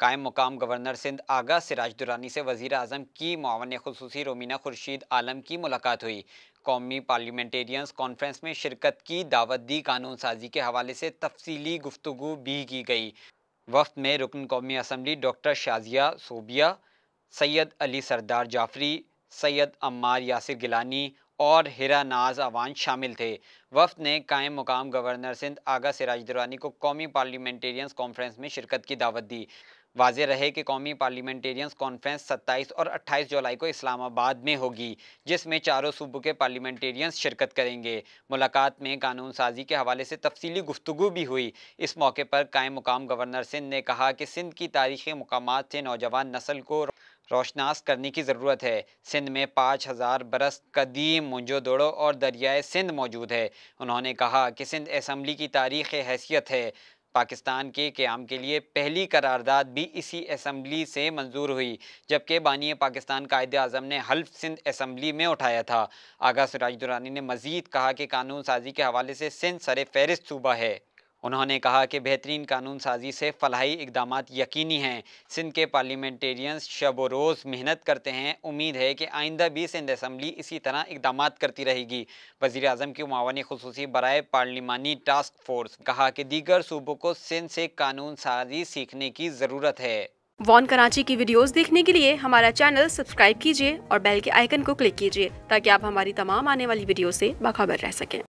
कायम मुकाम गवर्नर सिंध आगा सिराज दुरानी से वजीर अजम की मावन खसूसी रोमीना खुर्शीद आलम की मुलाकात हुई कौमी पार्लियामेंटेरियंस कॉन्फ्रेंस में शिरकत की दावत दी कानून साजी के हवाले से तफसली गुफ्तु भी की गई वफ्त में रुकन कौमी असम्बली डॉक्टर शाजिया सोबिया सैयद अली सरदार जाफरी सैयद अम्मार यासिर गिलानी और हिरा नाज अवान शामिल थे वफद ने कायम मुकाम गवर्नर सिंध आगा सिराज दुरानी को कौमी पार्लियामेंटेरियंस कॉन्फ्रेंस में शिरकत की दावत दी वाज रहे कि कौमी पार्लियामेंटेरियंस कॉन्फ्रेंस 27 और 28 जुलाई को इस्लामाबाद में होगी जिसमें चारों सूबों के पार्लियामेंटेरियंस शिरकत करेंगे मुलाकात में कानून साजी के हवाले से तफसली गुफ्तु भी हुई इस मौके पर कायम मुकाम गवर्नर सिंध ने कहा कि सिंध की तारीखी मकाम से नौजवान नस्ल को रोशनास करने की ज़रूरत है सिंध में पाँच हज़ार बरस कदीम मुंजो दौड़ो और दरियाए सिंध मौजूद है उन्होंने कहा कि सिंध असम्बली की तारीख़ हैसियत है पाकिस्तान के क्याम के लिए पहली करारदाद भी इसी असम्बली से मंजूर हुई जबकि बानिय पाकिस्तान कायद अजम ने हल्फ सिंध असम्बली में उठाया था आगा सराज दुरानी ने मजीद कहा कि कानून साजी के हवाले से सिंध सर फहरिस्त सूबा है उन्होंने कहा कि बेहतरीन कानून साजी से फलाही इकदाम यकीनी हैं सिंध के पार्लियामेंटेरियंस शब रोज़ मेहनत करते हैं उम्मीद है कि आइंदा भी सिंध असम्बली इसी तरह इकदाम करती रहेगी वजी अजम की मावानी खसूसी बरए पार्लिमानी टास्क फोर्स कहा कि दीगर सूबों को सिंध से कानून साजी सीखने की ज़रूरत है वॉन कराची की वीडियोस देखने के लिए हमारा चैनल सब्सक्राइब कीजिए और बेल के आइकन को क्लिक कीजिए ताकि आप हमारी तमाम आने वाली वीडियो से बाखबर रह सकें